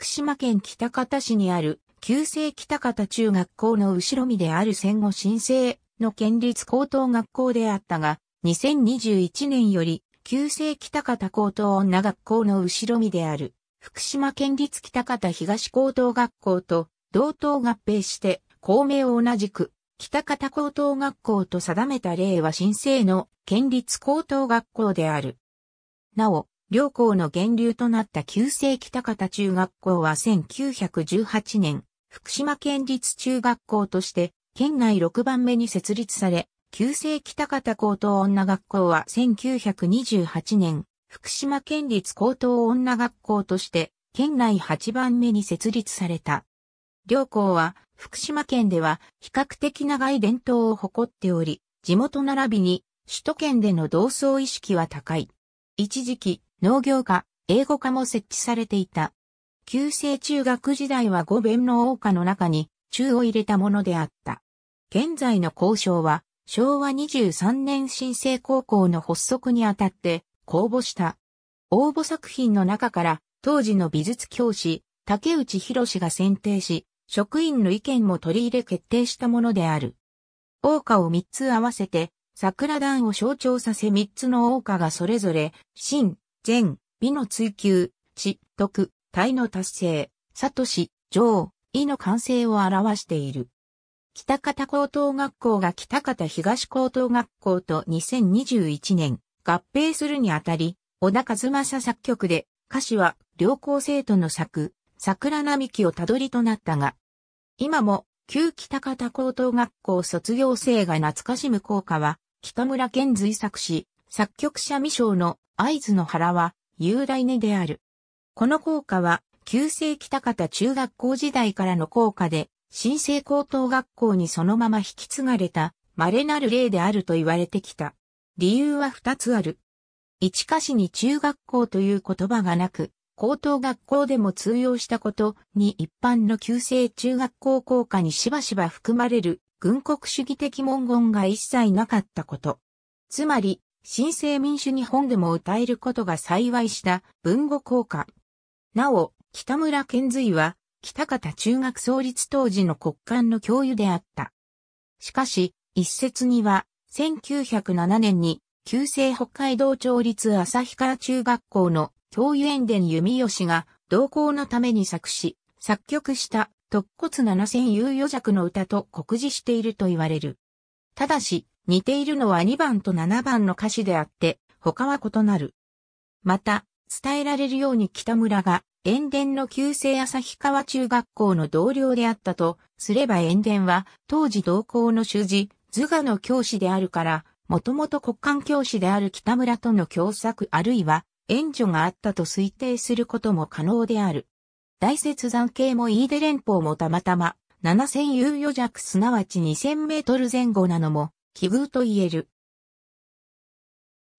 福島県北方市にある旧制北方中学校の後ろ身である戦後新生の県立高等学校であったが、2021年より旧制北方高等女学校の後ろ身である福島県立北方東高等学校と同等合併して校名を同じく北方高等学校と定めた例は新生の県立高等学校である。なお、両校の源流となった旧制北方中学校は1918年、福島県立中学校として、県内6番目に設立され、旧制北方高等女学校は1928年、福島県立高等女学校として、県内8番目に設立された。両校は、福島県では比較的長い伝統を誇っており、地元並びに首都圏での同窓意識は高い。一時期、農業科、英語科も設置されていた。旧制中学時代は語弁の王家の中に中を入れたものであった。現在の交渉は昭和23年新生高校の発足にあたって公募した。応募作品の中から当時の美術教師竹内博が選定し、職員の意見も取り入れ決定したものである。王家を3つ合わせて桜団を象徴させ3つの王家がそれぞれ、新、善、美の追求、知、徳、体の達成、悟し、上、意の完成を表している。北方高等学校が北方東高等学校と2021年合併するにあたり、小田和正作曲で歌詞は両校生徒の作、桜並木をたどりとなったが、今も旧北方高等学校卒業生が懐かしむ校歌は、北村健随作詞、作曲者未章の会津の原は雄大根である。この校歌は、旧制北方中学校時代からの校歌で、新生高等学校にそのまま引き継がれた、稀なる例であると言われてきた。理由は二つある。一歌詞に中学校という言葉がなく、高等学校でも通用したことに一般の旧制中学校校歌にしばしば含まれる軍国主義的文言が一切なかったこと。つまり、新生民主日本でも歌えることが幸いした文語効果。なお、北村健随は、北方中学創立当時の国間の教諭であった。しかし、一説には、1907年に、旧制北海道町立旭川中学校の教諭園伝弓吉が、同行のために作詞、作曲した、突骨七千有余弱の歌と酷似していると言われる。ただし、似ているのは2番と7番の歌詞であって、他は異なる。また、伝えられるように北村が、塩田の旧姓旭川中学校の同僚であったと、すれば塩田は、当時同校の主事、図画の教師であるから、もともと国間教師である北村との共作あるいは、援助があったと推定することも可能である。大雪山系も飯出連邦もたまたま、7000猶余弱すなわち2000メートル前後なのも、奇遇と言える。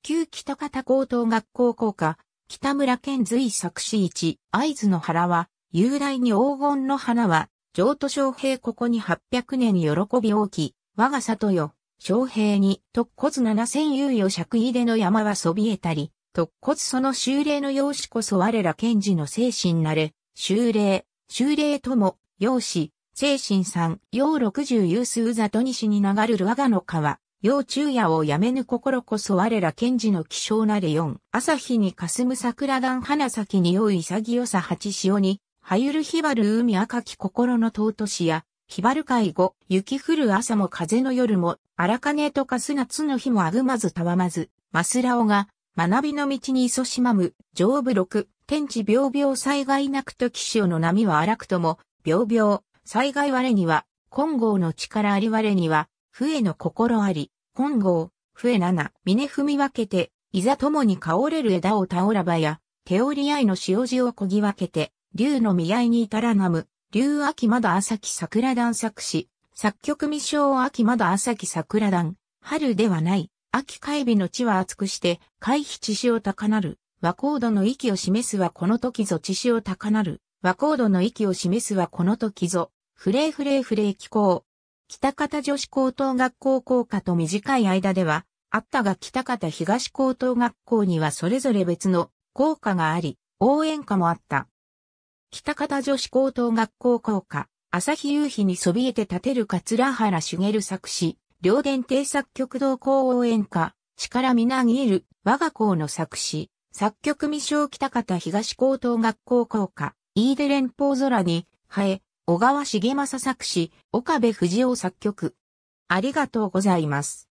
旧北方高等学校校歌、北村健随作詞一、合図の原は、雄大に黄金の花は、上都昌平ここに八百年喜び大き、我が里よ、昌平に、特骨七千猶予尺入れの山はそびえたり、特骨その修霊の容姿こそ我ら賢治の精神なれ、修霊、修霊とも、容姿、精神三、陽六十有数座と西に流れる我がの川。陽昼夜をやめぬ心こそ我ら賢治の希少なれ四。朝日に霞む桜団花咲に酔い潔さ八潮に、はゆるひばる海赤き心の尊しや、ひばる海五、雪降る朝も風の夜も、荒金とかす夏の日もあぐまずたわまず、マスらおが、学びの道にいそしまむ、上部六、天地病病災害なくと気象の波は荒くとも、病病、災害我には、金剛の力あり我には、笛の心あり、金剛、笛七、峰踏み分けて、いざ共に倒れる枝を倒らばや、手折り合いの塩地をこぎ分けて、竜の見合いに至らなむ、竜秋まだ朝木桜段作詞、作曲未章秋まだ朝木桜段、春ではない、秋海日の地は厚くして、海日地潮高なる、和光度の息を示すはこの時ぞ地潮高なる、和ー度の域を示すはこの時ぞ、フレーフレーフレー気候。北方女子高等学校校歌と短い間では、あったが北方東高等学校にはそれぞれ別の校歌があり、応援歌もあった。北方女子高等学校校歌、朝日夕日にそびえて立てる桂原茂作詞、両伝定作曲同校応援歌、力みなぎる我が校の作詞、作曲未章北方東高等学校校歌、飯出連邦空に、生え、小川重正作詞、岡部藤夫作曲。ありがとうございます。